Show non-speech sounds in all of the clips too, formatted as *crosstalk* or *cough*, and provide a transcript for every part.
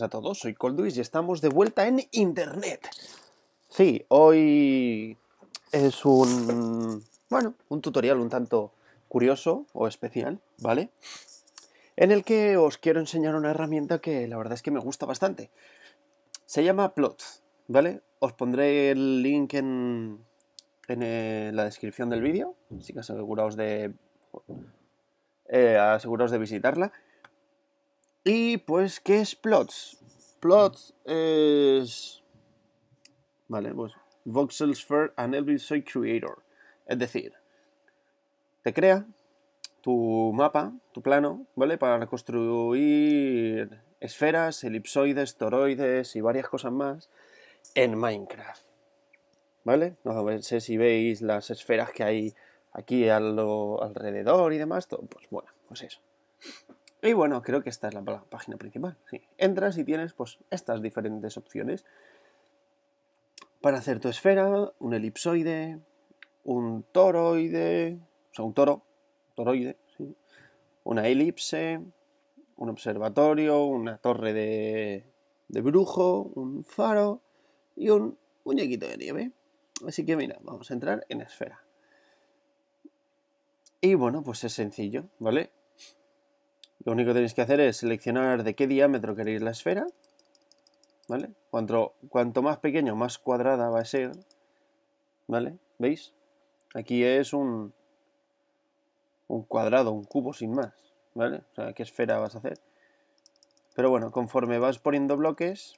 a todos, soy Colduis y estamos de vuelta en Internet. Sí, hoy es un, bueno, un tutorial un tanto curioso o especial, ¿vale? En el que os quiero enseñar una herramienta que la verdad es que me gusta bastante. Se llama Plot, ¿vale? Os pondré el link en, en eh, la descripción del vídeo, así que aseguraos de, eh, aseguraos de visitarla. Y pues, ¿qué es Plots? Plots es... Vale, pues Voxel's Sphere and Creator. Es decir, te crea tu mapa, tu plano, ¿vale? Para construir esferas, elipsoides, toroides y varias cosas más en Minecraft. ¿Vale? No sé si veis las esferas que hay aquí alrededor y demás. Todo, pues bueno, pues eso. Y bueno, creo que esta es la página principal. Entras y tienes pues estas diferentes opciones. Para hacer tu esfera, un elipsoide, un toroide, o sea, un toro, toroide, una elipse, un observatorio, una torre de, de brujo, un faro y un muñequito de nieve. Así que mira, vamos a entrar en esfera. Y bueno, pues es sencillo, ¿vale? Lo único que tenéis que hacer es seleccionar de qué diámetro queréis la esfera. ¿Vale? Cuanto, más pequeño, más cuadrada va a ser. ¿Vale? ¿Veis? Aquí es un, un cuadrado, un cubo sin más. ¿Vale? O sea, ¿qué esfera vas a hacer? Pero bueno, conforme vas poniendo bloques,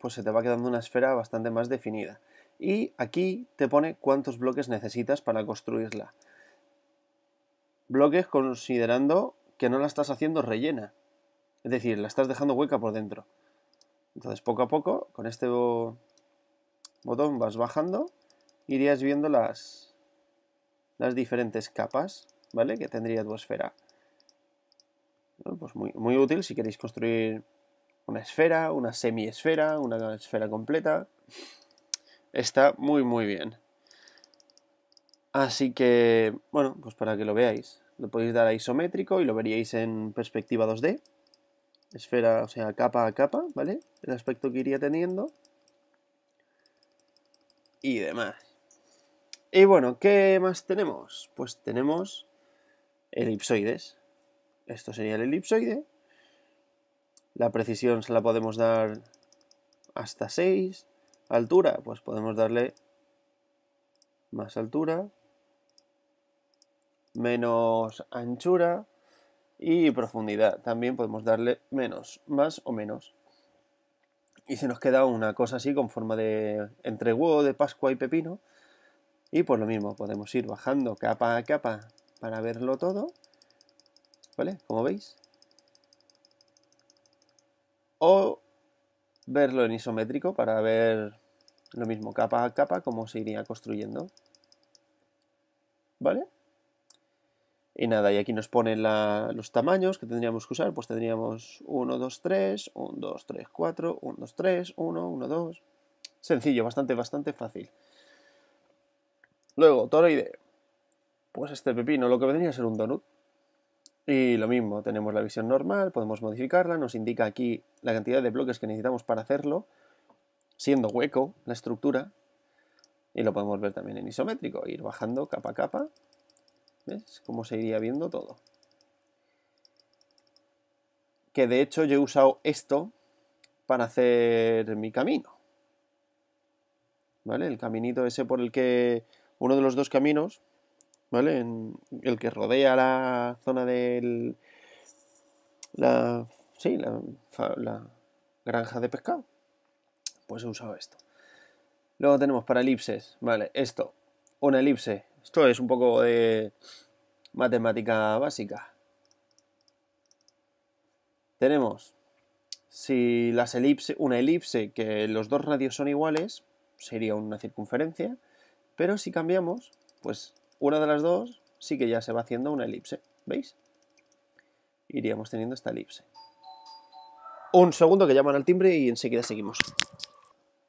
pues se te va quedando una esfera bastante más definida. Y aquí te pone cuántos bloques necesitas para construirla. Bloques considerando que no la estás haciendo rellena. Es decir, la estás dejando hueca por dentro. Entonces, poco a poco, con este botón vas bajando, irías viendo las, las diferentes capas, ¿vale? Que tendría tu esfera. pues muy, muy útil si queréis construir una esfera, una semiesfera, una esfera completa. Está muy, muy bien. Así que, bueno, pues para que lo veáis. Lo podéis dar a isométrico y lo veríais en perspectiva 2D. Esfera, o sea, capa a capa, ¿vale? El aspecto que iría teniendo. Y demás. Y bueno, ¿qué más tenemos? Pues tenemos elipsoides. Esto sería el elipsoide. La precisión se la podemos dar hasta 6. Altura, pues podemos darle más altura menos anchura y profundidad. También podemos darle menos, más o menos. Y se nos queda una cosa así con forma de entre huevo de Pascua y pepino. Y por lo mismo, podemos ir bajando capa a capa para verlo todo. ¿Vale? Como veis. O verlo en isométrico para ver lo mismo capa a capa como se iría construyendo. ¿Vale? Y nada, y aquí nos ponen los tamaños que tendríamos que usar. Pues tendríamos 1, 2, 3, 1, 2, 3, 4, 1, 2, 3, 1, 1, 2. Sencillo, bastante, bastante fácil. Luego, toroide. Pues este pepino, lo que vendría a ser un donut. Y lo mismo, tenemos la visión normal, podemos modificarla, nos indica aquí la cantidad de bloques que necesitamos para hacerlo, siendo hueco la estructura. Y lo podemos ver también en isométrico, ir bajando capa a capa ¿Ves? Cómo se iría viendo todo. Que de hecho yo he usado esto para hacer mi camino. ¿Vale? El caminito ese por el que... Uno de los dos caminos, ¿vale? el que rodea la zona del... La... Sí, la, la granja de pescado. Pues he usado esto. Luego tenemos para elipses, ¿vale? Esto, una elipse esto es un poco de matemática básica. Tenemos si elipse, una elipse que los dos radios son iguales, sería una circunferencia, pero si cambiamos, pues una de las dos sí que ya se va haciendo una elipse, ¿veis? Iríamos teniendo esta elipse. Un segundo que llaman al timbre y enseguida seguimos.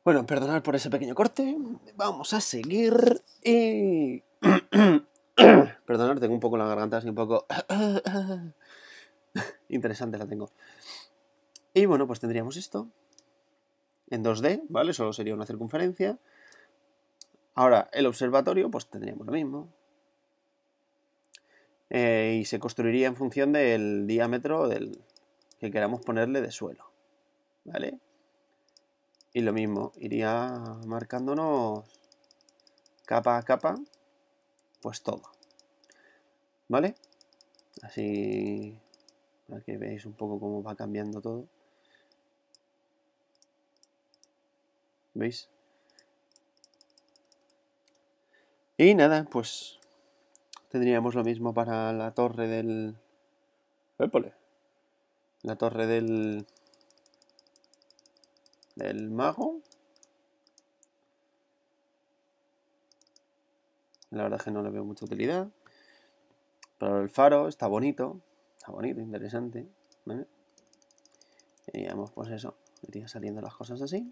Bueno, perdonad por ese pequeño corte, vamos a seguir y *coughs* Perdonad, tengo un poco la garganta así un poco... *coughs* Interesante la tengo. Y bueno, pues tendríamos esto en 2D, ¿vale? Solo sería una circunferencia. Ahora, el observatorio, pues tendríamos lo mismo. Eh, y se construiría en función del diámetro del que queramos ponerle de suelo, ¿vale? Y lo mismo, iría marcándonos capa a capa pues todo. ¿Vale? Así para que veáis un poco cómo va cambiando todo. ¿Veis? Y nada, pues tendríamos lo mismo para la torre del... ¡Épole! La torre del... del mago. La verdad es que no le veo mucha utilidad. Pero el faro está bonito. Está bonito, interesante. ¿vale? Y digamos, pues eso. Iría saliendo las cosas así.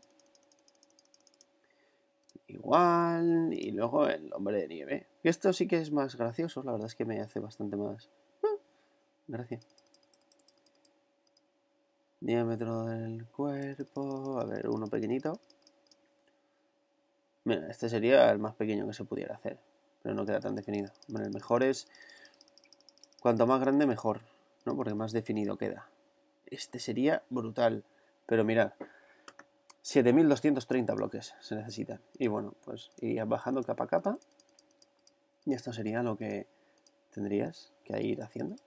Igual. Y luego el hombre de nieve. esto sí que es más gracioso. La verdad es que me hace bastante más... gracias. Diámetro del cuerpo. A ver, uno pequeñito. Mira, este sería el más pequeño que se pudiera hacer pero no queda tan definido. Bueno, el mejor es cuanto más grande mejor, ¿no? Porque más definido queda. Este sería brutal, pero mirad, 7230 bloques se necesitan. Y bueno, pues irías bajando capa a capa y esto sería lo que tendrías que ir haciendo.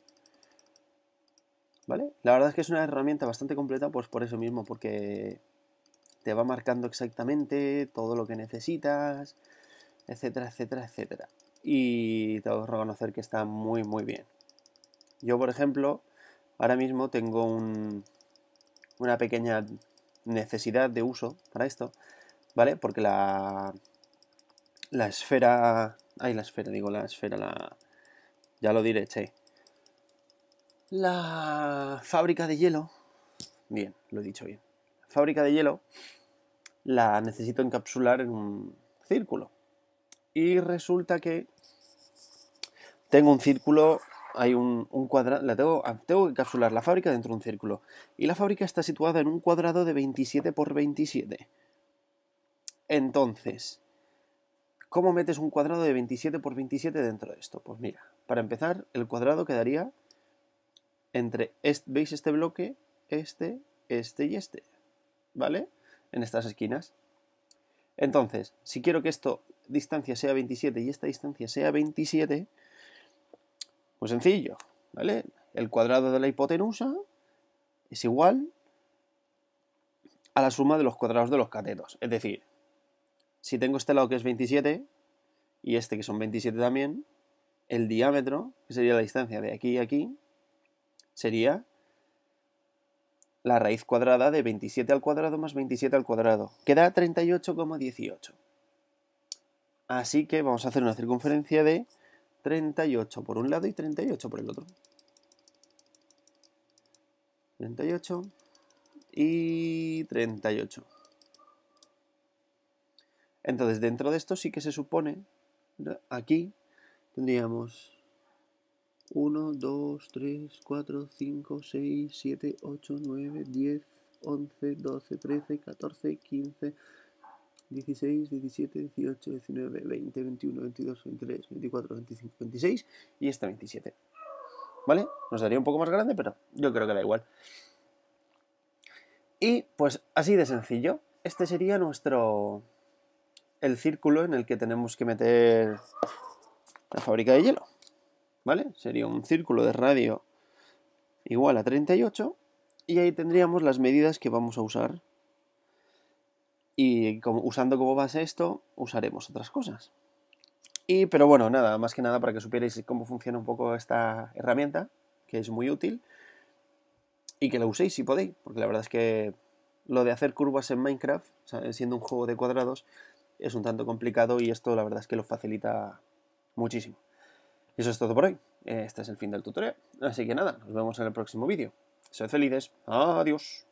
¿Vale? La verdad es que es una herramienta bastante completa, pues por eso mismo, porque te va marcando exactamente todo lo que necesitas, etcétera, etcétera, etcétera. Y tengo que reconocer que está muy, muy bien. Yo, por ejemplo, ahora mismo tengo un, una pequeña necesidad de uso para esto, ¿vale? Porque la, la esfera... Ay, la esfera, digo, la esfera, la... Ya lo diré, che. La fábrica de hielo. Bien, lo he dicho bien. La fábrica de hielo la necesito encapsular en un círculo. Y resulta que tengo un círculo, hay un, cuadrado, la tengo, ah, tengo que encapsular la fábrica dentro de un círculo. Y la fábrica está situada en un cuadrado de 27 por 27. Entonces, ¿cómo metes un cuadrado de 27 por 27 dentro de esto? Pues mira, para empezar, el cuadrado quedaría entre, este, ¿veis este bloque? Este, este y este, ¿vale? En estas esquinas. Entonces, si quiero que esto distancia sea 27 y esta distancia sea 27, pues sencillo, ¿vale? El cuadrado de la hipotenusa es igual a la suma de los cuadrados de los catetos. Es decir, si tengo este lado que es 27 y este que son 27 también, el diámetro, que sería la distancia de aquí a aquí, sería la raíz cuadrada de 27 al cuadrado más 27 al cuadrado, que da 38,18. Así que vamos a hacer una circunferencia de 38 por un lado y 38 por el otro. 38 y 38. Entonces, dentro de esto sí que se supone, aquí tendríamos 1, 2, 3, 4, 5, 6, 7, 8, 9, 10, 11, 12, 13, 14, 15, 16, 17, 18, 19, 20, 21, 22, 23, 24, 25, 26 y este 27. ¿Vale? Nos daría un poco más grande, pero yo creo que da igual. Y pues así de sencillo. Este sería nuestro... el círculo en el que tenemos que meter la fábrica de hielo. ¿Vale? Sería un círculo de radio igual a 38 y ahí tendríamos las medidas que vamos a usar y usando como base esto, usaremos otras cosas. Y, pero bueno, nada, más que nada para que supierais cómo funciona un poco esta herramienta, que es muy útil, y que la uséis si podéis, porque la verdad es que lo de hacer curvas en Minecraft, siendo un juego de cuadrados, es un tanto complicado y esto la verdad es que lo facilita muchísimo. Eso es todo por hoy. Este es el fin del tutorial. Así que nada, nos vemos en el próximo vídeo. soy felices. Adiós.